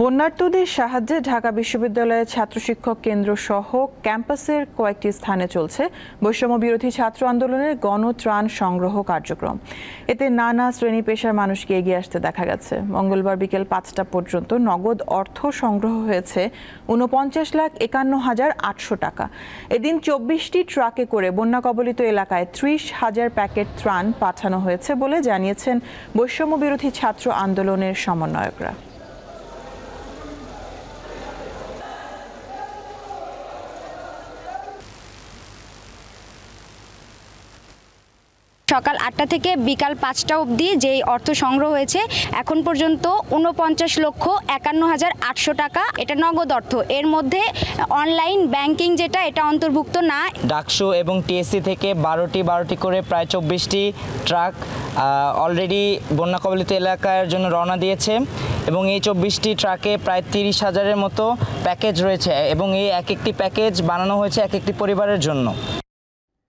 বন্যার্তদের সাহায্যে ঢাকা বিশ্ববিদ্যালয়ের ছাত্র শিক্ষক কেন্দ্র সহ ক্যাম্পাসের কয়েকটি স্থানে চলছে বৈষম্য বিরোধী ছাত্র আন্দোলনের গণত্রাণ সংগ্রহ কার্যক্রম এতে নানা শ্রেণী পেশার মানুষকে এগিয়ে আসতে দেখা গেছে মঙ্গলবার বিকেল পাঁচটা পর্যন্ত নগদ অর্থ সংগ্রহ হয়েছে উনপঞ্চাশ লাখ একান্ন হাজার আটশো টাকা এদিন চব্বিশটি ট্রাকে করে বন্যা কবলিত এলাকায় ত্রিশ হাজার প্যাকেট ত্রাণ পাঠানো হয়েছে বলে জানিয়েছেন বৈষম্য বিরোধী ছাত্র আন্দোলনের সমন্বয়করা সকাল আটটা থেকে বিকাল পাঁচটা অবধি যেই অর্থ সংগ্রহ হয়েছে এখন পর্যন্ত উনপঞ্চাশ লক্ষ একান্ন হাজার আটশো টাকা এটা নগদ অর্থ এর মধ্যে অনলাইন ব্যাংকিং যেটা এটা অন্তর্ভুক্ত না ডাকসু এবং টিএসসি থেকে বারোটি বারোটি করে প্রায় চব্বিশটি ট্রাক অলরেডি বন্যা কবলিত এলাকার জন্য রওনা দিয়েছে এবং এই চব্বিশটি ট্রাকে প্রায় তিরিশ হাজারের মতো প্যাকেজ রয়েছে এবং এই এক একটি প্যাকেজ বানানো হয়েছে এক একটি পরিবারের জন্য